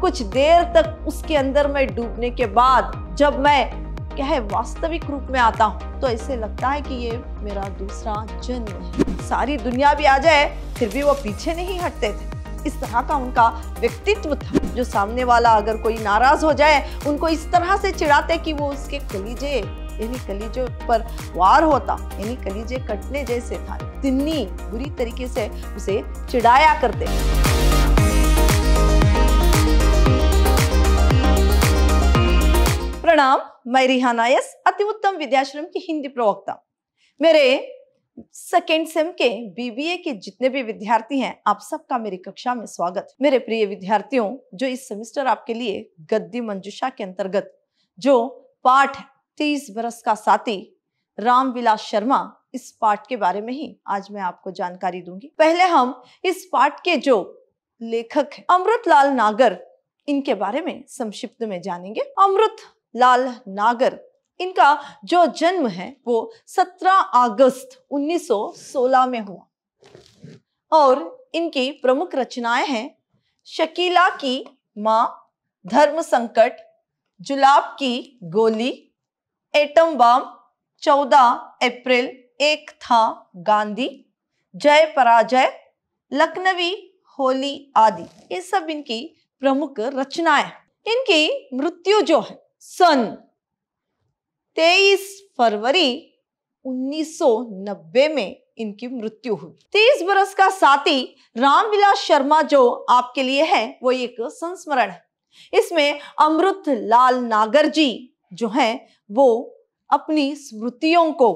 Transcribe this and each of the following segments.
कुछ देर तक उसके अंदर में डूबने के बाद जब मैं क्या है वास्तविक रूप में आता हूँ तो ऐसे लगता है कि ये मेरा दूसरा जन्म है सारी दुनिया भी आ जाए फिर भी वो पीछे नहीं हटते थे इस तरह का उनका व्यक्तित्व था जो सामने वाला अगर कोई नाराज हो जाए उनको इस तरह से चिढ़ाते कि वो उसके कलीजे यानी कलीजे पर वार होता यानी कलीजे कटने जैसे था तिन्नी बुरी तरीके से उसे चिढ़ाया करते प्रणाम मैं रिहा नायस अति उत्तम विद्याश्रम की हिंदी प्रवक्ता मेरे सेकेंड सेम के बीबीए के जितने भी विद्यार्थी हैं आप सबका मेरी कक्षा में स्वागत मेरे प्रिय विद्यार्थियों जो इस सेमेस्टर आपके लिए गद्दी मंजुषा के अंतर्गत जो पाठ तीस बरस का साथी रामविलास शर्मा इस पाठ के बारे में ही आज मैं आपको जानकारी दूंगी पहले हम इस पाठ के जो लेखक अमृत लाल नागर इनके बारे में संक्षिप्त में जानेंगे अमृत लाल नागर इनका जो जन्म है वो 17 अगस्त 1916 में हुआ और इनकी प्रमुख रचनाएं हैं शकीला की माँ धर्म संकट जुलाब की गोली एटम बम 14 अप्रैल एक था गांधी जय पराजय लखनवी होली आदि ये सब इनकी प्रमुख रचनाएं इनकी मृत्यु जो है सन 23 फरवरी 1990 में इनकी मृत्यु हुई तेईस बरस का साथी रामविलास शर्मा जो आपके लिए है वो एक संस्मरण है इसमें अमृत लाल नागर जी जो हैं वो अपनी स्मृतियों को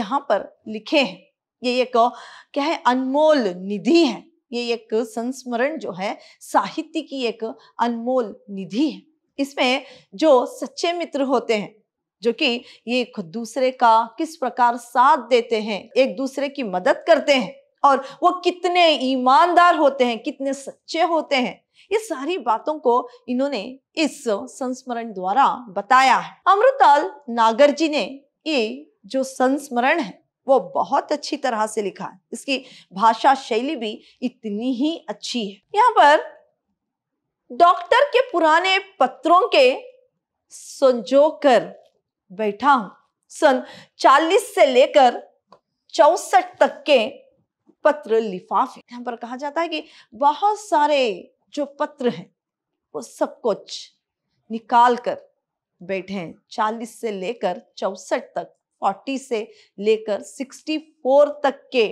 यहाँ पर लिखे हैं ये एक क्या है अनमोल निधि है ये एक संस्मरण जो है साहित्य की एक अनमोल निधि है इसमें जो सच्चे मित्र होते हैं जो कि ये दूसरे का किस प्रकार साथ देते हैं एक दूसरे की मदद करते हैं और वो कितने ईमानदार होते हैं कितने सच्चे होते हैं ये सारी बातों को इन्होंने इस संस्मरण द्वारा बताया है अमृताल नागर जी ने ये जो संस्मरण है वो बहुत अच्छी तरह से लिखा है इसकी भाषा शैली भी इतनी ही अच्छी है यहाँ पर डॉक्टर के पुराने पत्रों के संजो कर बैठा हूं सन 40 से लेकर चौसठ तक के पत्र लिफाफे यहां पर कहा जाता है कि बहुत सारे जो पत्र हैं वो सब कुछ निकाल कर बैठे हैं चालीस से लेकर चौसठ तक फोर्टी से लेकर सिक्सटी फोर तक के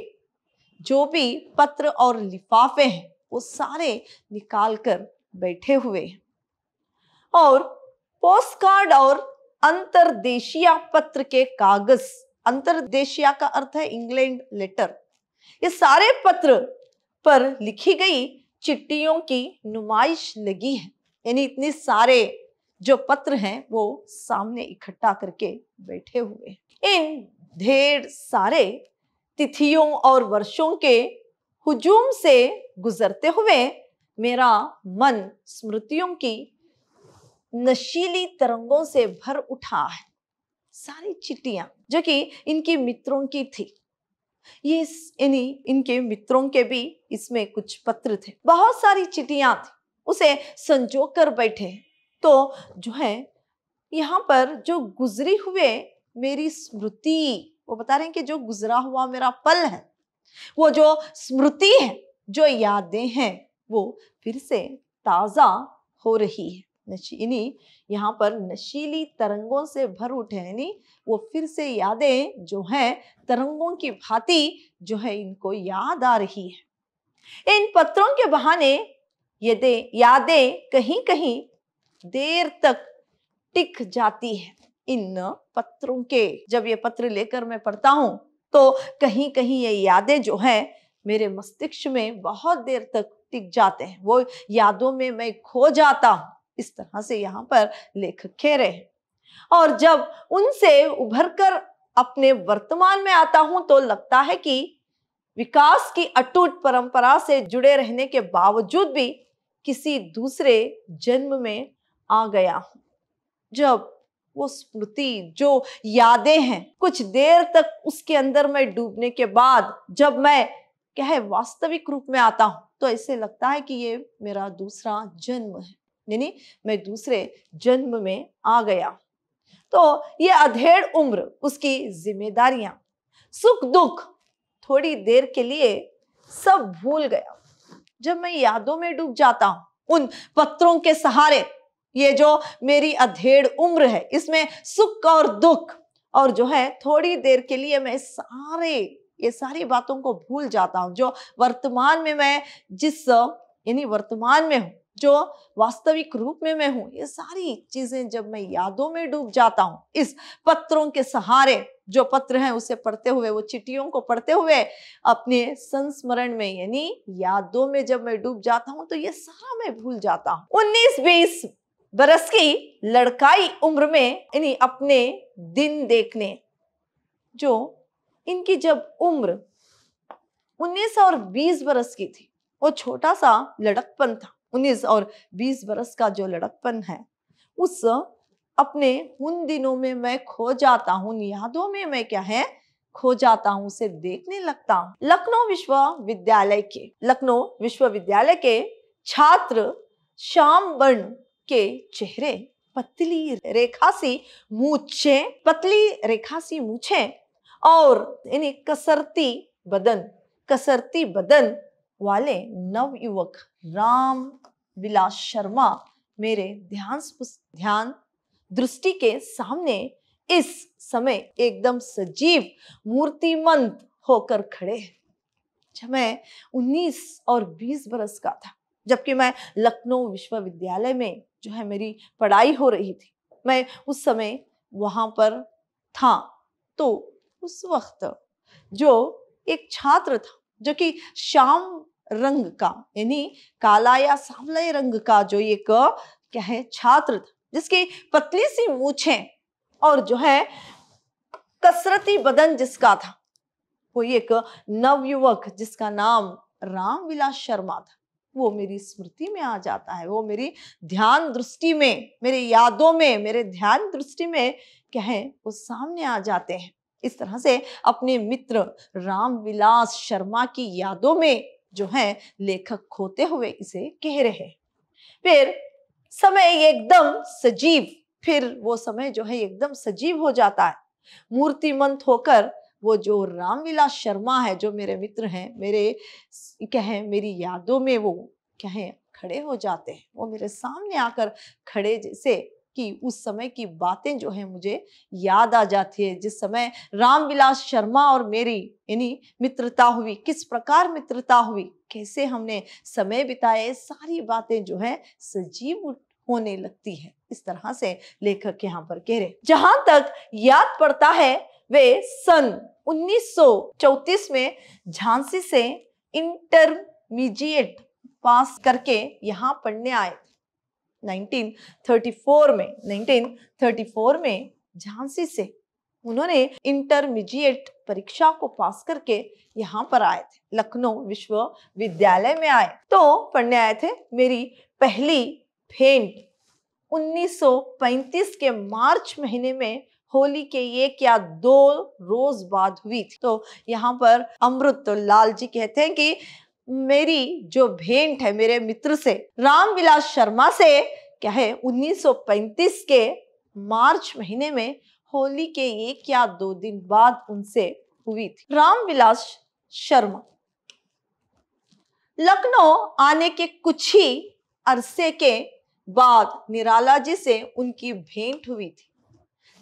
जो भी पत्र और लिफाफे हैं वो सारे निकाल कर बैठे हुए और पोस्ट कार्ड और अंतरदेशीय पत्र के कागज अंतरदेशीय का अर्थ है इंग्लैंड लेटर ये सारे पत्र पर लिखी गई चिट्ठियों की नुमाइश लगी है यानी इतने सारे जो पत्र हैं वो सामने इकट्ठा करके बैठे हुए इन ढेर सारे तिथियों और वर्षों के हुजूम से गुजरते हुए मेरा मन स्मृतियों की नशीली तरंगों से भर उठा है सारी चिट्ठिया जो कि इनके मित्रों की थी ये इन्हीं इनके मित्रों के भी इसमें कुछ पत्र थे बहुत सारी चिट्ठिया थी उसे संजो कर बैठे तो जो है यहाँ पर जो गुजरी हुए मेरी स्मृति वो बता रहे हैं कि जो गुजरा हुआ मेरा पल है वो जो स्मृति है जो यादें हैं वो फिर से ताज़ा हो रही है नशीली यहाँ पर नशीली तरंगों से भर उठे यानी वो फिर से यादें जो हैं तरंगों की भांति जो है इनको याद आ रही है इन पत्रों के बहाने यदि यादें कहीं कहीं देर तक टिक जाती है इन पत्रों के जब ये पत्र लेकर मैं पढ़ता हूँ तो कहीं कहीं ये यादें जो हैं मेरे मस्तिष्क में बहुत देर तक टिक जाते हैं वो यादों में मैं खो जाता हूं इस तरह से यहाँ पर लेखक कह रहे हैं और जब उनसे उभर कर अपने वर्तमान में आता हूं तो लगता है कि विकास की अटूट परंपरा से जुड़े रहने के बावजूद भी किसी दूसरे जन्म में आ गया हूं जब वो स्मृति जो यादें हैं कुछ देर तक उसके अंदर में डूबने के बाद जब मैं कह वास्तविक रूप में आता हूं तो ऐसे लगता है कि ये मेरा दूसरा जन्म है यानी मैं दूसरे जन्म में आ गया तो ये अधेड़ उम्र उसकी जिम्मेदारियां सुख दुख थोड़ी देर के लिए सब भूल गया जब मैं यादों में डूब जाता हूं उन पत्रों के सहारे ये जो मेरी अधेड़ उम्र है इसमें सुख और दुख और जो है थोड़ी देर के लिए मैं सारे ये सारी बातों को भूल जाता हूँ जो वर्तमान में मैं जिस यानी वर्तमान में हूँ जो वास्तविक रूप में मैं हूँ ये सारी चीजें जब मैं यादों में डूब जाता हूँ इस पत्रों के सहारे जो पत्र हैं उसे पढ़ते हुए वो चिट्ठियों को पढ़ते हुए अपने संस्मरण में यानी यादों में जब मैं डूब जाता हूँ तो ये सारा मैं भूल जाता हूँ उन्नीस बीस बरस की लड़काई उम्र में यानी अपने दिन देखने जो इनकी जब उम्र 19 और 20 बरस की थी वो छोटा सा लड़कपन था 19 और 20 बरस का जो लड़कपन है उस अपने उन दिनों में मैं खो जाता हूँ यादों में मैं क्या है खो जाता हूँ उसे देखने लगता हूँ लखनऊ विश्वविद्यालय के लखनऊ विश्वविद्यालय के छात्र श्याम वर्ण के चेहरे पतली रेखा सी मूछे पतली रेखा सी मूछे और यानी कसरती बदन कसरती बदन वाले नवयुवक राम विलास शर्मा मेरे ध्यान ध्यान दृष्टि के सामने इस समय एकदम सजीव मूर्तिमंत होकर खड़े हैं जब मैं 19 और 20 बरस का था जबकि मैं लखनऊ विश्वविद्यालय में जो है मेरी पढ़ाई हो रही थी मैं उस समय वहाँ पर था तो उस वक्त जो एक छात्र था जो कि श्याम रंग का यानी काला या सांवले रंग का जो एक क्या है छात्र था जिसकी पतली सी मूछे और जो है कसरती बदन जिसका था वो एक नवयुवक जिसका नाम रामविलास शर्मा था वो मेरी स्मृति में आ जाता है वो मेरी ध्यान दृष्टि में मेरे यादों में मेरे ध्यान दृष्टि में क्या है वो सामने आ जाते हैं इस तरह से अपने मित्र रामविलास शर्मा की यादों में जो है लेखक खोते हुए इसे कह रहे हैं फिर समय एकदम सजीव फिर वो समय जो है एकदम सजीव हो जाता है मूर्तिमंत होकर वो जो रामविलास शर्मा है जो मेरे मित्र हैं मेरे कहें मेरी यादों में वो कहें खड़े हो जाते हैं वो मेरे सामने आकर खड़े जैसे कि उस समय की बातें जो है मुझे याद आ जाती है जिस समय रामविलास शर्मा और मेरी यानी मित्रता हुई किस प्रकार मित्रता हुई कैसे हमने समय बिताए सारी बातें जो है सजीव होने लगती है इस तरह से लेखक यहाँ पर कह रहे जहां तक याद पड़ता है वे सन 1934 में झांसी से इंटरमीडिएट पास करके यहाँ पढ़ने आए 1934 में 1934 में झांसी से उन्होंने इंटरमीडिएट परीक्षा को पास करके यहाँ पर आए थे लखनऊ विश्वविद्यालय में आए तो पढ़ने आए थे मेरी पहली फेंट 1935 के मार्च महीने में होली के एक या दो रोज बाद हुई थी तो यहाँ पर अमृत तो लाल जी कहते हैं कि मेरी जो भेंट है मेरे मित्र से रामविलास शर्मा से क्या है 1935 के मार्च महीने में होली के एक या दो दिन बाद उनसे हुई थी रामविलास शर्मा लखनऊ आने के कुछ ही अरसे के बाद निराला जी से उनकी भेंट हुई थी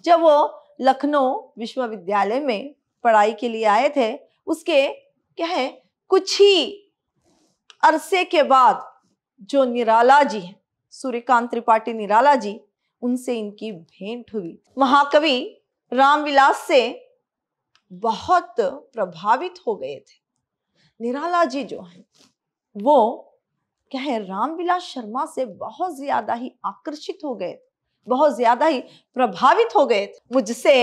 जब वो लखनऊ विश्वविद्यालय में पढ़ाई के लिए आए थे उसके क्या है कुछ ही अरसे के बाद जो निराला जी हैं सूर्यकांत त्रिपाठी निराला जी उनसे इनकी भेंट हुई महाकवि रामविलास से बहुत प्रभावित हो गए थे निराला जी जो हैं वो क्या है रामविलास शर्मा से बहुत ज्यादा ही आकर्षित हो गए बहुत ज्यादा ही प्रभावित हो गए मुझसे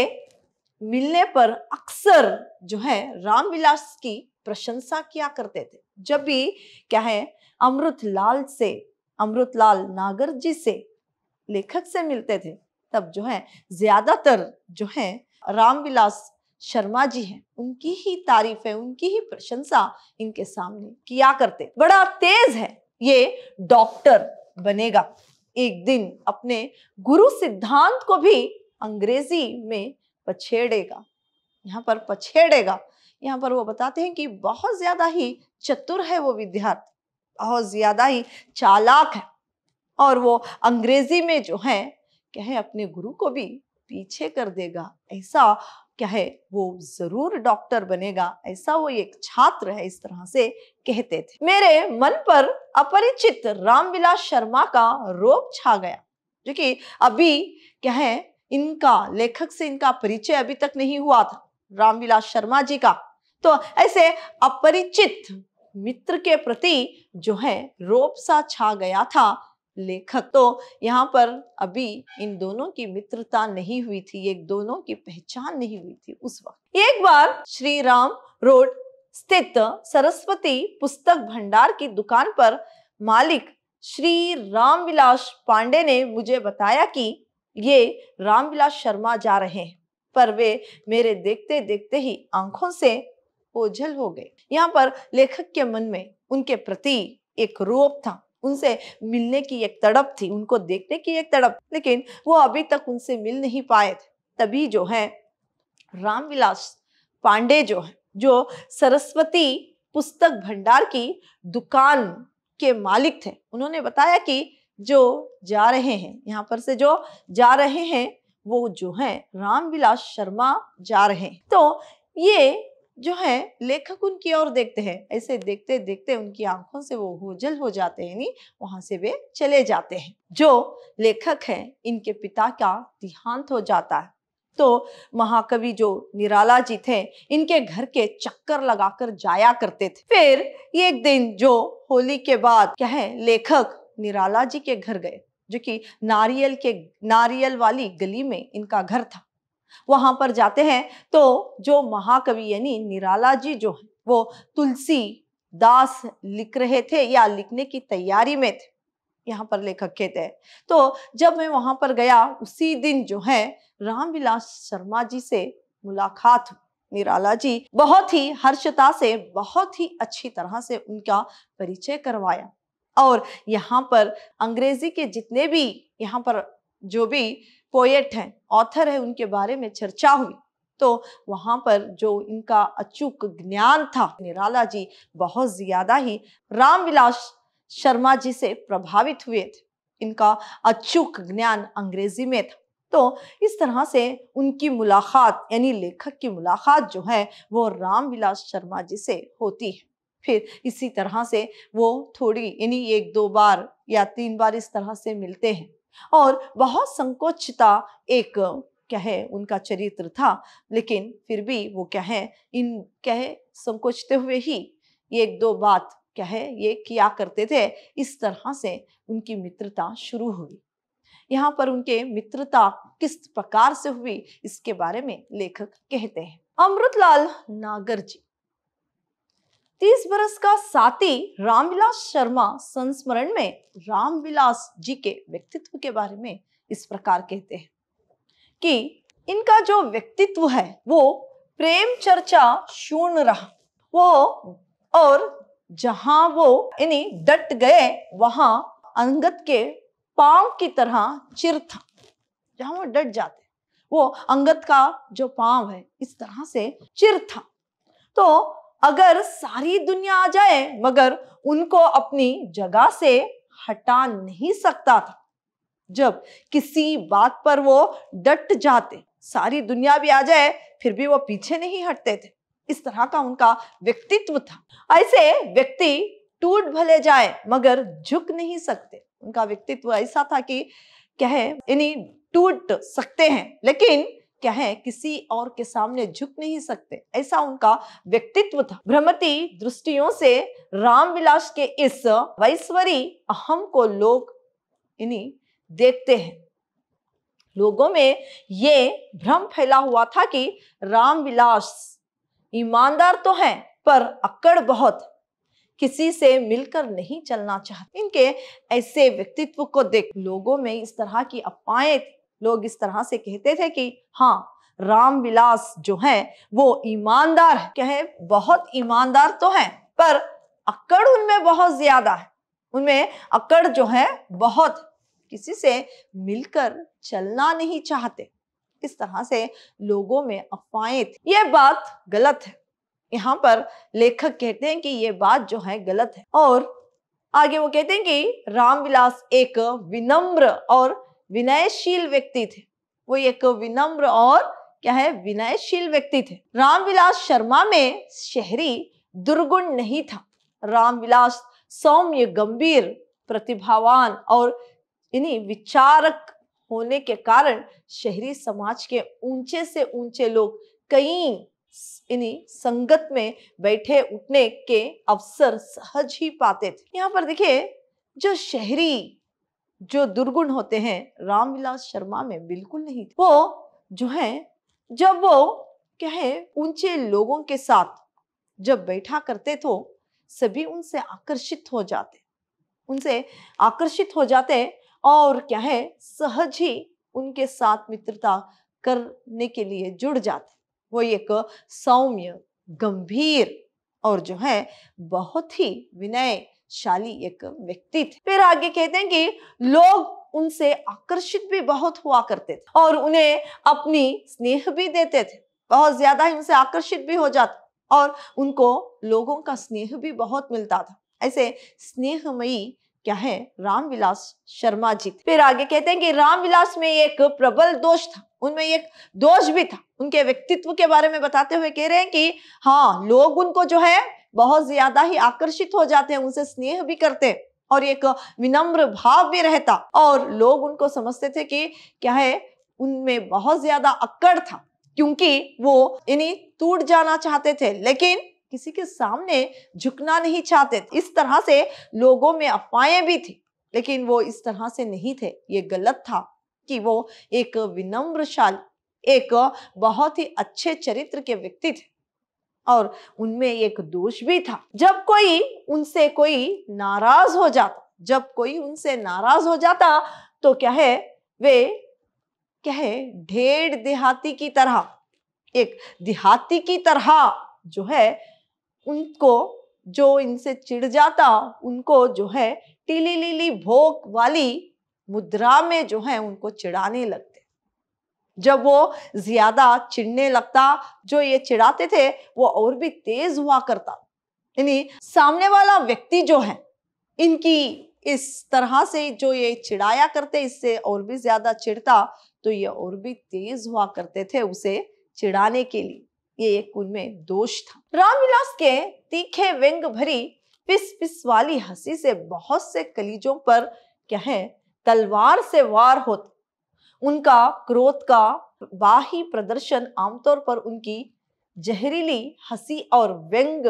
मिलने पर अक्सर जो है रामविलास की प्रशंसा किया करते थे जब भी क्या है अमृत लाल से अमृत लाल नागर जी से लेखक से मिलते थे तब जो है ज्यादातर जो है रामविलास शर्मा जी हैं उनकी ही तारीफ है उनकी ही प्रशंसा इनके सामने किया करते बड़ा तेज है ये डॉक्टर बनेगा एक दिन अपने गुरु सिद्धांत को भी अंग्रेजी में पछेड़ेगा यहाँ पर पछेड़ेगा यहाँ पर वो बताते हैं कि बहुत ज्यादा ही चतुर है वो विद्यार्थी बहुत ज्यादा ही चालाक है और वो अंग्रेजी में जो है क्या है अपने गुरु को भी पीछे कर देगा ऐसा क्या है वो जरूर डॉक्टर बनेगा ऐसा वो एक छात्र है इस तरह से कहते थे मेरे मन पर अपरिचित रामविलास शर्मा का रोग छा गया जो कि अभी क्या है इनका लेखक से इनका परिचय अभी तक नहीं हुआ था रामविलास शर्मा जी का तो ऐसे अपरिचित मित्र के प्रति जो है रोप सा छा गया था लेखक तो यहाँ पर अभी इन दोनों की मित्रता नहीं हुई थी एक दोनों की पहचान नहीं हुई थी उस वक्त एक बार श्री राम रोड स्थित सरस्वती पुस्तक भंडार की दुकान पर मालिक श्री रामविलास पांडे ने मुझे बताया कि ये रामविलास शर्मा जा रहे हैं पर वे मेरे देखते देखते ही आंखों से ओझल हो गए यहाँ पर लेखक के मन में उनके प्रति एक रोप था उनसे मिलने की एक तड़प थी उनको देखने की एक तड़प लेकिन वो अभी तक उनसे मिल नहीं पाए थे तभी जो है रामविलास पांडे जो है जो सरस्वती पुस्तक भंडार की दुकान के मालिक थे उन्होंने बताया कि जो जा रहे हैं यहाँ पर से जो जा रहे हैं वो जो है रामविलास शर्मा जा रहे हैं तो ये जो है लेखक उनकी ओर देखते हैं ऐसे देखते देखते उनकी आंखों से वो होजल हो जाते हैं नहीं वहां से वे चले जाते हैं जो लेखक है इनके पिता का देहांत हो जाता है तो महाकवि जो निराला जी थे इनके घर के चक्कर लगाकर जाया करते थे फिर एक दिन जो होली के बाद क्या है लेखक निराला जी के घर गए जो कि नारियल के नारियल वाली गली में इनका घर था वहां पर जाते हैं तो जो महाकवि यानी निराला जी जो है वो तुलसी दास लिख रहे थे या लिखने की तैयारी में थे यहाँ पर लेखक कहते हैं तो जब मैं वहां पर गया उसी दिन जो है रामविलास शर्मा जी से मुलाकात निराला जी बहुत ही हर्षता से बहुत ही अच्छी तरह से उनका परिचय करवाया और यहाँ पर अंग्रेजी के जितने भी यहाँ पर जो भी पोएट हैं ऑथर है उनके बारे में चर्चा हुई तो वहाँ पर जो इनका अचूक ज्ञान था निराला जी बहुत ज़्यादा ही रामविलास शर्मा जी से प्रभावित हुए थे इनका अचूक ज्ञान अंग्रेजी में था तो इस तरह से उनकी मुलाकात यानी लेखक की मुलाकात जो है वो रामविलास शर्मा जी से होती है फिर इसी तरह से वो थोड़ी यानी एक दो बार या तीन बार इस तरह से मिलते हैं और बहुत संकोचता एक क्या है उनका चरित्र था लेकिन फिर भी वो क्या है इन क्या है संकोचते हुए ही एक दो बात क्या है ये किया करते थे इस तरह से उनकी मित्रता शुरू हुई यहाँ पर उनके मित्रता किस प्रकार से हुई इसके बारे में लेखक कहते हैं अमृतलाल नागर जी तीस बरस का साथी रामविलास शर्मा संस्मरण में रामविलास जी के व्यक्तित्व के बारे में इस प्रकार कहते हैं कि इनका जो व्यक्तित्व है वो प्रेम चर्चा शून्य रहा वो और जहां वो यानी डट गए वहां अंगत के पांव की तरह चिर था जहां वो डट जाते वो अंगत का जो पांव है इस तरह से चिर था तो अगर सारी दुनिया आ जाए मगर उनको अपनी जगह से हटा नहीं सकता था जब किसी बात पर वो डट जाते सारी दुनिया भी आ जाए फिर भी वो पीछे नहीं हटते थे इस तरह का उनका व्यक्तित्व था ऐसे व्यक्ति टूट भले जाए मगर झुक नहीं सकते उनका व्यक्तित्व ऐसा था कि कहे यानी टूट सकते हैं लेकिन क्या है किसी और के सामने झुक नहीं सकते ऐसा उनका व्यक्तित्व था भ्रमती दृष्टियों से रामविलास के इस वैश्वरी अहम को लोग इन्हीं देखते हैं लोगों में ये भ्रम फैला हुआ था कि रामविलास ईमानदार तो हैं पर अकड़ बहुत किसी से मिलकर नहीं चलना चाहते इनके ऐसे व्यक्तित्व को देख लोगों में इस तरह की अफवाहें लोग इस तरह से कहते थे कि हाँ रामविलास जो है वो ईमानदार कहे बहुत ईमानदार तो है पर अक्कड़ उनमें बहुत ज्यादा है उनमें अक्कड़ जो है बहुत किसी से मिलकर चलना नहीं चाहते इस तरह से लोगों में अफवाहें थी ये बात गलत है यहाँ पर लेखक कहते हैं कि ये बात जो है गलत है और आगे वो कहते हैं कि रामविलास एक विनम्र और विनयशील व्यक्ति थे वो एक विनम्र और क्या है विनयशील व्यक्ति थे रामविलास शर्मा में शहरी दुर्गुण नहीं था रामविलास सौम्य गंभीर प्रतिभावान और इन्हीं विचारक होने के कारण शहरी समाज के ऊंचे से ऊंचे लोग कई इन्हीं संगत में बैठे उठने के अवसर सहज ही पाते थे यहाँ पर देखिए जो शहरी जो दुर्गुण होते हैं रामविलास शर्मा में बिल्कुल नहीं वो जो है जब वो कहे ऊंचे लोगों के साथ जब बैठा करते तो सभी उनसे आकर्षित हो जाते उनसे आकर्षित हो जाते और क्या है सहज ही उनके साथ मित्रता करने के लिए जुड़ जाते वो एक सौम्य गंभीर और जो है बहुत ही विनय शाली एक व्यक्ति थे फिर आगे कहते हैं कि लोग उनसे आकर्षित भी बहुत हुआ करते थे और उन्हें अपनी स्नेह भी देते थे बहुत ज्यादा ही उनसे आकर्षित भी हो जाते और उनको लोगों का स्नेह भी बहुत मिलता था ऐसे स्नेहमयी क्या है रामविलास शर्मा जी फिर आगे कहते हैं कि रामविलास में एक प्रबल दोष था उनमें एक दोष भी था उनके व्यक्तित्व के बारे में बताते हुए कह रहे हैं कि हाँ लोग उनको जो है बहुत ज्यादा ही आकर्षित हो जाते हैं उनसे स्नेह भी करते हैं और एक विनम्र भाव भी रहता और लोग उनको समझते थे कि क्या है उनमें बहुत ज्यादा अक्कड़ था क्योंकि वो इन्हें टूट जाना चाहते थे लेकिन किसी के सामने झुकना नहीं चाहते इस तरह से लोगों में अफवाहें भी थी लेकिन वो इस तरह से नहीं थे ये गलत था कि वो एक विनम्रशाली एक बहुत ही अच्छे चरित्र के व्यक्ति थे और उनमें एक दोष भी था जब कोई उनसे कोई नाराज हो जाता जब कोई उनसे नाराज हो जाता तो क्या है वे क्या है ढेर देहाती की तरह एक देहाती की तरह जो है उनको जो इनसे चिढ़ जाता उनको जो है टीली लीली भोग वाली मुद्रा में जो है उनको चिढ़ाने लगते जब वो ज्यादा चिड़ने लगता जो ये चिढ़ाते थे वो और भी तेज हुआ करता यानी सामने वाला व्यक्ति जो है इनकी इस तरह से जो ये चिढ़ाया करते इससे और भी ज्यादा चिढ़ता तो ये और भी तेज हुआ करते थे उसे चिढ़ाने के लिए ये एक उनमें दोष था रामविलास के तीखे व्यंग भरी पिस पिस वाली हंसी से बहुत से कलीजों पर क्या है तलवार से वार होती उनका क्रोध का बाही प्रदर्शन आमतौर पर उनकी जहरीली हंसी और व्यंग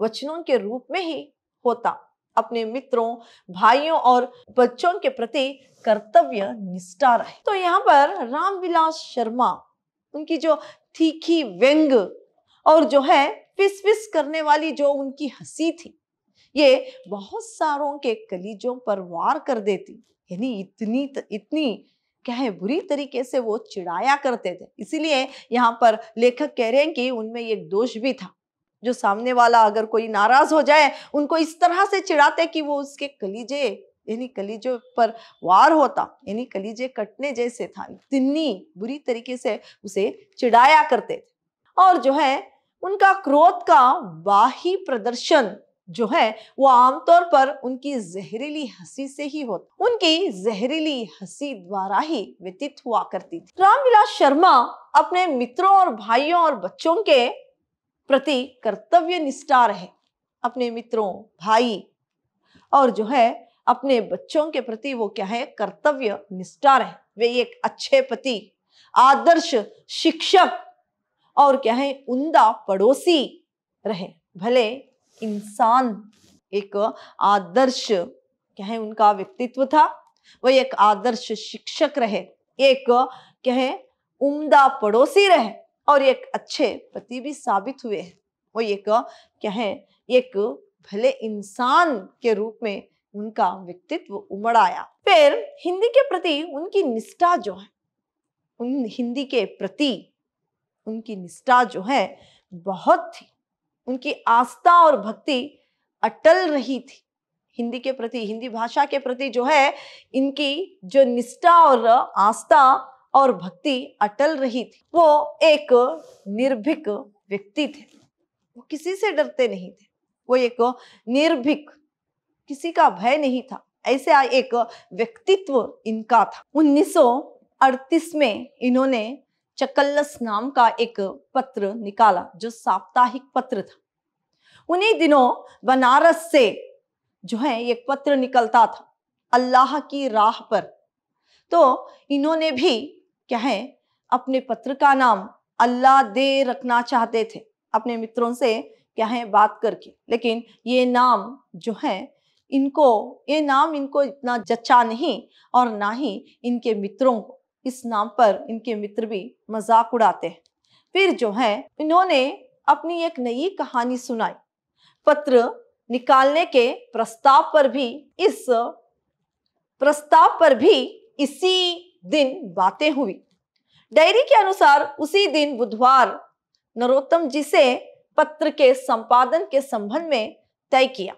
वचनों के रूप में ही होता अपने मित्रों भाइयों और बच्चों के प्रति कर्तव्य निष्ठा रहे तो यहाँ पर रामविलास शर्मा उनकी जो तीखी व्यंग और जो है फिस फिस करने वाली जो उनकी हंसी थी ये बहुत सारों के कलीजों पर वार कर देती यानी इतनी इतनी क्या है बुरी तरीके से वो चिड़ाया करते थे इसीलिए यहाँ पर लेखक कह रहे हैं कि उनमें एक दोष भी था जो सामने वाला अगर कोई नाराज हो जाए उनको इस तरह से चिढ़ाते कि वो उसके कलीजे यानी कलीजे पर वार होता यानी कलीजे कटने जैसे था तिन्नी बुरी तरीके से उसे चिढ़ाया करते थे और जो है उनका क्रोध का बाही प्रदर्शन जो है वो आमतौर पर उनकी जहरीली हंसी से ही होता उनकी जहरीली हंसी द्वारा ही व्यतीत हुआ करती थी रामविलास शर्मा अपने मित्रों और भाइयों और बच्चों के प्रति कर्तव्य निष्ठा रहे अपने मित्रों भाई और जो है अपने बच्चों के प्रति वो क्या है कर्तव्य निष्ठा रहे वे एक अच्छे पति आदर्श शिक्षक और क्या है उमदा पड़ोसी रहे भले इंसान एक आदर्श कहें उनका व्यक्तित्व था वह एक आदर्श शिक्षक रहे एक कहें उम्दा पड़ोसी रहे और एक अच्छे पति भी साबित हुए हैं वो एक क्या है एक भले इंसान के रूप में उनका व्यक्तित्व उमड़ आया फिर हिंदी के प्रति उनकी निष्ठा जो है उन हिंदी के प्रति उनकी निष्ठा जो है बहुत थी उनकी आस्था और भक्ति अटल रही थी हिंदी के प्रति हिंदी भाषा के प्रति जो है इनकी जो निष्ठा और आस्था और भक्ति अटल रही थी वो एक निर्भिक व्यक्ति थे वो किसी से डरते नहीं थे वो एक निर्भिक किसी का भय नहीं था ऐसे एक व्यक्तित्व इनका था 1938 में इन्होंने चकल्लस नाम का एक पत्र निकाला जो साप्ताहिक पत्र था उन्हीं दिनों बनारस से जो है एक पत्र निकलता था अल्लाह की राह पर तो इन्होंने भी क्या है अपने पत्र का नाम अल्लाह दे रखना चाहते थे अपने मित्रों से क्या है बात करके लेकिन ये नाम जो है इनको ये नाम इनको इतना जच्चा नहीं और ना ही इनके मित्रों को इस नाम पर इनके मित्र भी मजाक उड़ाते हैं फिर जो है इन्होंने अपनी एक नई कहानी सुनाई पत्र निकालने के प्रस्ताव पर भी इस प्रस्ताव पर भी इसी दिन बातें हुई डायरी के अनुसार उसी दिन बुधवार नरोत्तम जी से पत्र के संपादन के संबंध में तय किया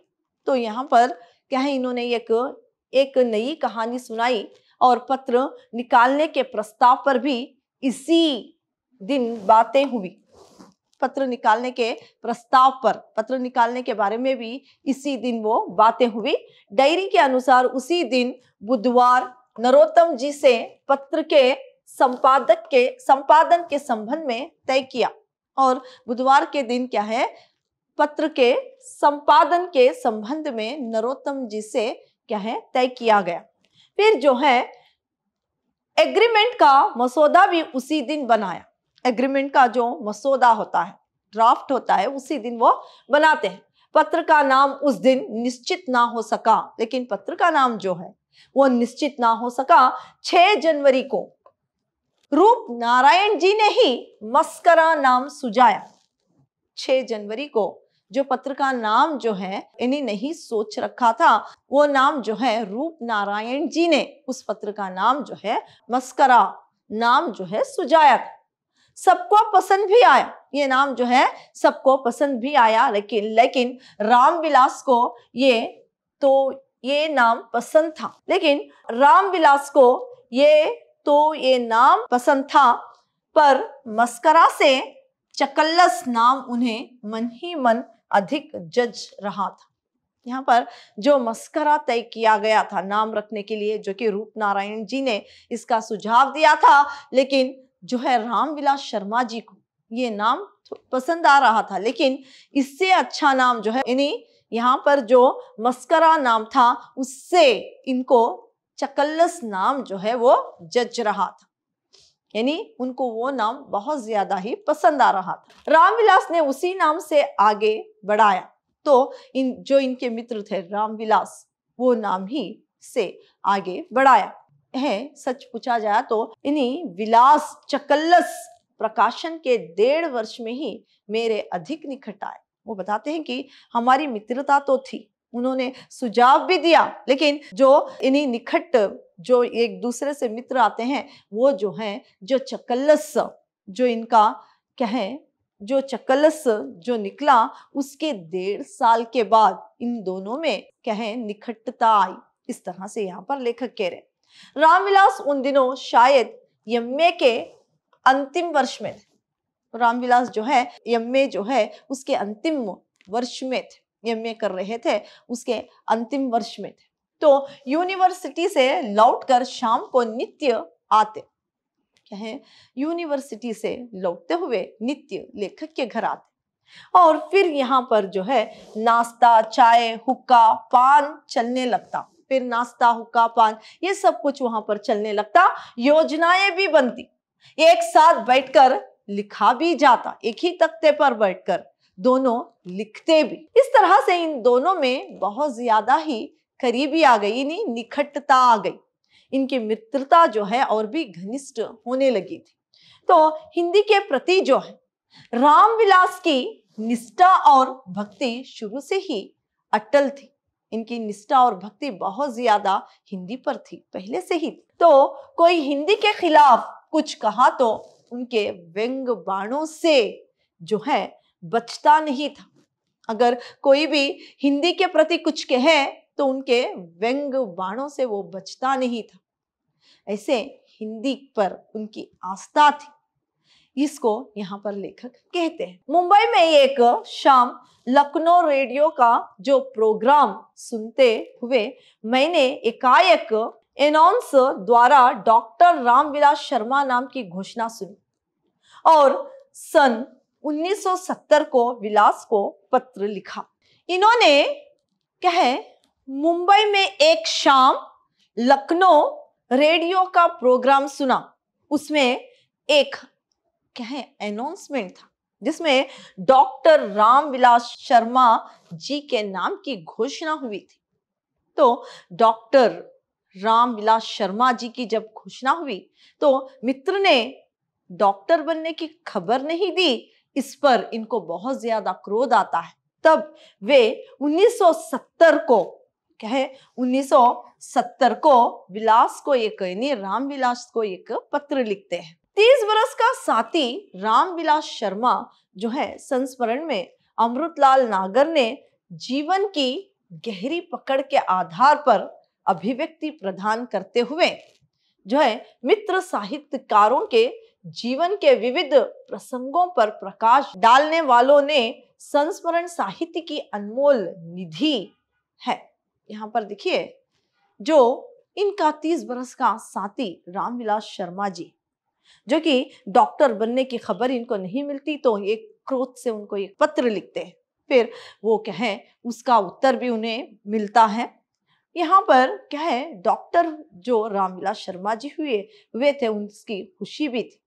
तो यहाँ पर क्या है इन्होंने एक एक नई कहानी सुनाई और पत्र निकालने के प्रस्ताव पर भी इसी दिन बातें हुई पत्र निकालने के प्रस्ताव पर पत्र निकालने के बारे में भी इसी दिन वो बातें हुई डायरी के अनुसार उसी दिन बुधवार नरोत्तम जी से पत्र के संपादक के संपादन के संबंध में तय किया और बुधवार के दिन क्या है पत्र के संपादन के संबंध में नरोत्तम जी से क्या है तय किया गया फिर जो है एग्रीमेंट का मसौदा भी उसी दिन बनाया एग्रीमेंट का जो मसौदा होता है ड्राफ्ट होता है उसी दिन वो बनाते हैं पत्र का नाम उस दिन निश्चित ना हो सका लेकिन पत्र का नाम जो है वो निश्चित ना हो सका 6 जनवरी को रूप नारायण जी ने ही मस्करा नाम सुझाया 6 जनवरी को जो पत्र का नाम जो है इन्हें नहीं सोच रखा था वो नाम जो है रूप नारायण जी ने उस पत्र का नाम जो है मस्करा नाम जो है सुझाया सबको पसंद भी आया ये नाम जो है सबको पसंद भी आया लेकिन लेकिन रामविलास को ये तो ये नाम पसंद था लेकिन रामविलास को ये तो ये नाम पसंद था पर मस्करा से चकल्लस नाम उन्हें मन ही मन अधिक जज रहा था यहाँ पर जो मस्करा तय किया गया था नाम रखने के लिए जो कि रूप नारायण जी ने इसका सुझाव दिया था लेकिन जो है रामविलास शर्मा जी को ये नाम पसंद आ रहा था लेकिन इससे अच्छा नाम जो है यानी यहाँ पर जो मस्करा नाम था उससे इनको चकल्लस नाम जो है वो जज रहा था यानी उनको वो नाम बहुत ज्यादा ही पसंद आ रहा था रामविलास ने उसी नाम से आगे बढ़ाया तो इन जो इनके मित्र थे रामविलास वो नाम ही से आगे बढ़ाया है सच पूछा जाए तो इन्हीं विलास चकल्लस प्रकाशन के डेढ़ वर्ष में ही मेरे अधिक निकट आए वो बताते हैं कि हमारी मित्रता तो थी उन्होंने सुझाव भी दिया लेकिन जो इन्हीं निकट जो एक दूसरे से मित्र आते हैं वो जो है जो चकलस जो इनका कहें जो चकलस जो निकला उसके डेढ़ साल के बाद इन दोनों में कहें निकटता आई इस तरह से यहाँ पर लेखक कह रहे रामविलास उन दिनों शायद यम्मे के अंतिम वर्ष में थे रामविलास जो है यम्मे जो है उसके अंतिम वर्ष में थे यम्मे कर रहे थे उसके अंतिम वर्ष में थे तो यूनिवर्सिटी से लौटकर शाम को नित्य आते क्या है यूनिवर्सिटी से लौटते हुए नित्य लेखक के घर आते और फिर यहाँ पर जो है नाश्ता चाय हुक्का पान चलने लगता फिर नाश्ता हुक्का पान ये सब कुछ वहां पर चलने लगता योजनाएं भी बनती एक साथ बैठकर लिखा भी जाता एक ही तख्ते पर बैठकर दोनों लिखते भी इस तरह से इन दोनों में बहुत ज्यादा ही करीबी आ गई नहीं निकटता आ गई इनकी मित्रता जो है और भी घनिष्ठ होने लगी थी तो हिंदी के प्रति जो है रामविलास की निष्ठा और भक्ति शुरू से ही अटल थी इनकी निष्ठा और भक्ति बहुत ज्यादा हिंदी पर थी पहले से ही तो कोई हिंदी के खिलाफ कुछ कहा तो उनके व्यंग बाणों से जो है बचता नहीं था अगर कोई भी हिंदी के प्रति कुछ कहे तो उनके व्यंग बाणों से वो बचता नहीं था ऐसे हिंदी पर उनकी आस्था थी इसको यहाँ पर लेखक कहते हैं मुंबई में एक शाम लखनऊ रेडियो का जो प्रोग्राम सुनते हुए मैंने एकाएक एनाउंस द्वारा डॉक्टर रामविलास शर्मा नाम की घोषणा सुनी और सन 1970 को विलास को पत्र लिखा इन्होंने कहे मुंबई में एक शाम लखनऊ रेडियो का प्रोग्राम सुना उसमें एक क्या है अनाउंसमेंट था जिसमें डॉक्टर रामविलास शर्मा जी के नाम की घोषणा हुई थी तो डॉक्टर रामविलास शर्मा जी की जब घोषणा हुई तो मित्र ने डॉक्टर बनने की खबर नहीं दी इस पर इनको बहुत ज्यादा क्रोध आता है तब वे 1970 को क्या है 1970 को विलास को एक यानी राम विलास को एक पत्र लिखते हैं तीस वर्ष का साथी राम विलास शर्मा जो है संस्मरण में अमृतलाल नागर ने जीवन की गहरी पकड़ के आधार पर अभिव्यक्ति प्रदान करते हुए जो है मित्र साहित्यकारों के जीवन के विविध प्रसंगों पर प्रकाश डालने वालों ने संस्मरण साहित्य की अनमोल निधि है यहाँ पर देखिए जो इनका तीस बरस का साथी रामविलास शर्मा जी जो कि डॉक्टर बनने की खबर इनको नहीं मिलती तो एक क्रोध से उनको एक पत्र लिखते हैं फिर वो कहें उसका उत्तर भी उन्हें मिलता है यहाँ पर क्या है डॉक्टर जो रामविलास शर्मा जी हुए वे थे उनकी खुशी भी थी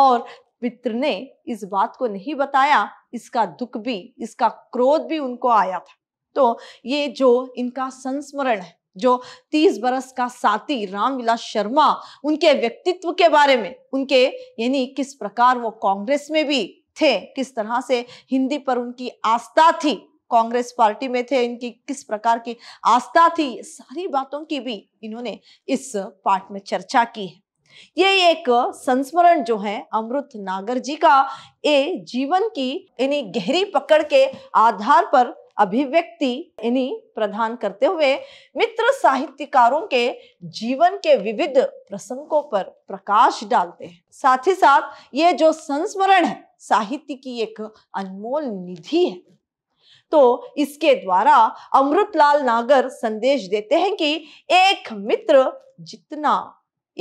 और पित्र ने इस बात को नहीं बताया इसका दुख भी इसका क्रोध भी उनको आया था तो ये जो इनका संस्मरण है जो तीस बरस का साथी रामविलास शर्मा उनके व्यक्तित्व के बारे में उनके यानी किस प्रकार वो कांग्रेस में भी थे किस तरह से हिंदी पर उनकी आस्था थी कांग्रेस पार्टी में थे इनकी किस प्रकार की आस्था थी सारी बातों की भी इन्होंने इस पाठ में चर्चा की है ये एक संस्मरण जो है अमृत नागर जी का ये जीवन की यानी गहरी पकड़ के आधार पर अभिव्यक्ति इन्हीं प्रदान करते हुए मित्र साहित्यकारों के जीवन के विविध प्रसंगों पर प्रकाश डालते हैं साथ ही साथ ये जो संस्मरण है साहित्य की एक अनमोल निधि है तो इसके द्वारा अमृतलाल नागर संदेश देते हैं कि एक मित्र जितना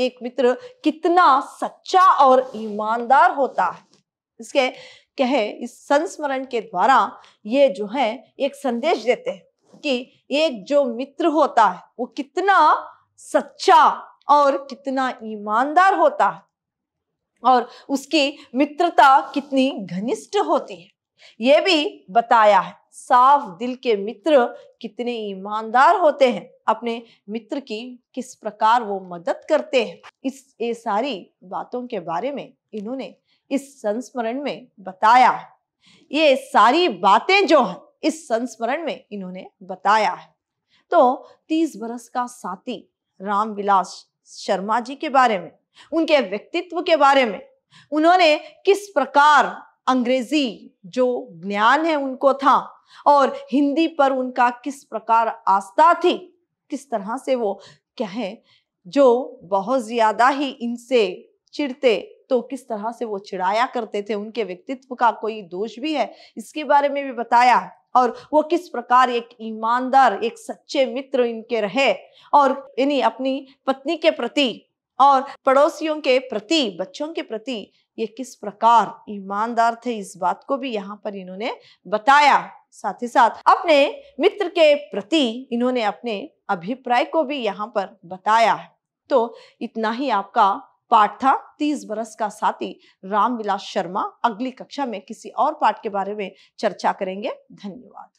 एक मित्र कितना सच्चा और ईमानदार होता है इसके के इस संस्मरण के द्वारा ये जो है एक संदेश देते हैं कि एक जो मित्र होता है वो कितना सच्चा और कितना ईमानदार होता है और उसकी मित्रता कितनी घनिष्ठ होती है ये भी बताया है साफ दिल के मित्र कितने ईमानदार होते हैं अपने मित्र की किस प्रकार वो मदद करते हैं इस ये सारी बातों के बारे में इन्होंने इस संस्मरण में बताया है ये सारी बातें जो है इस संस्मरण में इन्होंने बताया है तो तीस बरस का साथी रामविलास शर्मा जी के बारे में उनके व्यक्तित्व के बारे में उन्होंने किस प्रकार अंग्रेजी जो ज्ञान है उनको था और हिंदी पर उनका किस प्रकार आस्था थी किस तरह से वो कहें जो बहुत ज़्यादा ही इनसे चिड़ते तो किस तरह से वो चिड़ाया करते थे उनके व्यक्तित्व का कोई दोष भी है इसके बारे में भी बताया और वो किस प्रकार एक ईमानदार एक सच्चे मित्र इनके रहे और इन्हीं अपनी पत्नी के प्रति और पड़ोसियों के प्रति बच्चों के प्रति ये किस प्रकार ईमानदार थे इस बात को भी यहाँ पर इन्होंने बताया साथ ही साथ अपने मित्र के प्रति इन्होंने अपने अभिप्राय को भी यहाँ पर बताया तो इतना ही आपका पाठ था तीस बरस का साथी रामविलास शर्मा अगली कक्षा में किसी और पाठ के बारे में चर्चा करेंगे धन्यवाद